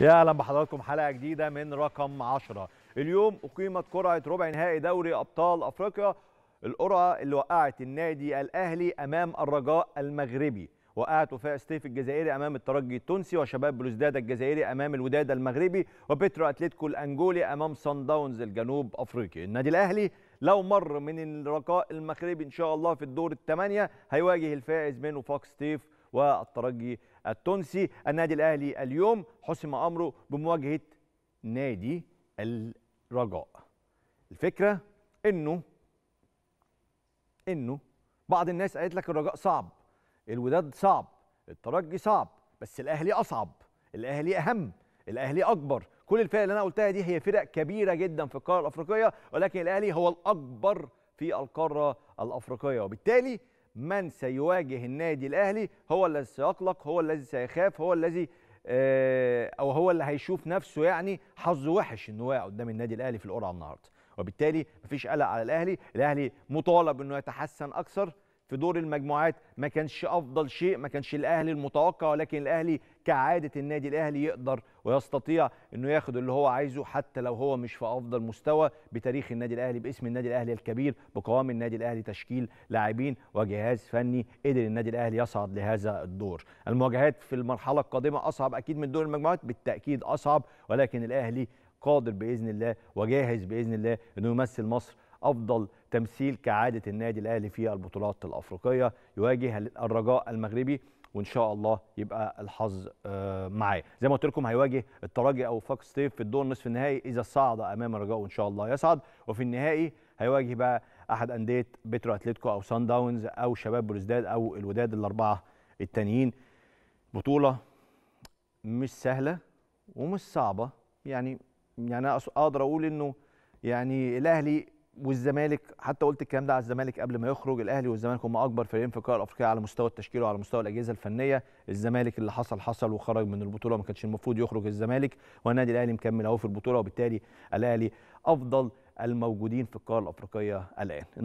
يا اهلا بحضراتكم حلقه جديده من رقم 10 اليوم اقيمت قرعه ربع نهائي دوري ابطال افريقيا القرعه اللي وقعت النادي الاهلي امام الرجاء المغربي وقعت وفاء ستيف الجزائري امام الترجي التونسي وشباب بلوزداد الجزائري امام الوداد المغربي وبترو اتلتيكو الانجولي امام سان داونز الجنوب افريقي النادي الاهلي لو مر من الرجاء المغربي ان شاء الله في الدور الثمانيه هيواجه الفائز من وفاق ستيف والترجي التونسي النادي الاهلي اليوم حسم امره بمواجهه نادي الرجاء الفكره انه انه بعض الناس قالت لك الرجاء صعب الوداد صعب الترجي صعب بس الاهلي اصعب الاهلي اهم الاهلي اكبر كل الفرق اللي انا قلتها دي هي فرق كبيره جدا في القاره الافريقيه ولكن الاهلي هو الاكبر في القاره الافريقيه وبالتالي من سيواجه النادي الاهلي هو الذي سيقلق هو الذي سيخاف هو الذي آه، او هو اللي هيشوف نفسه يعني حظه وحش انه واقع قدام النادي الاهلي في القرعه النهارده وبالتالي مفيش قلق على الاهلي الاهلي مطالب انه يتحسن اكثر في دور المجموعات ما كانش افضل شيء ما كانش الاهلي المتوقع ولكن الاهلي كعاده النادي الاهلي يقدر ويستطيع انه ياخد اللي هو عايزه حتى لو هو مش في افضل مستوى بتاريخ النادي الاهلي باسم النادي الاهلي الكبير بقوام النادي الاهلي تشكيل لاعبين وجهاز فني قدر النادي الاهلي يصعد لهذا الدور المواجهات في المرحله القادمه اصعب اكيد من دور المجموعات بالتاكيد اصعب ولكن الاهلي قادر باذن الله وجاهز باذن الله انه يمثل مصر افضل تمثيل كعاده النادي الاهلي في البطولات الافريقيه يواجه الرجاء المغربي وان شاء الله يبقى الحظ آه، معاه زي ما قلت لكم هيواجه الترجي او فاكس ستيف في الدور نصف النهائي اذا صعد امام الرجاء وان شاء الله يصعد وفي النهائي هيواجه بقى احد انديه بترو اتلتيكو او سان داونز او شباب بلوزداد او الوداد الاربعه التانيين بطوله مش سهله ومش صعبه يعني يعني اقدر اقول انه يعني الاهلي والزمالك حتى قلت الكلام ده على الزمالك قبل ما يخرج الاهلي والزمالك هم اكبر فريقين في القاره الافريقيه على مستوى التشكيل وعلى مستوى الاجهزه الفنيه الزمالك اللي حصل حصل وخرج من البطوله ما كانش المفروض يخرج الزمالك والنادي الاهلي مكمل اهو في البطوله وبالتالي الاهلي افضل الموجودين في القاره الافريقيه الان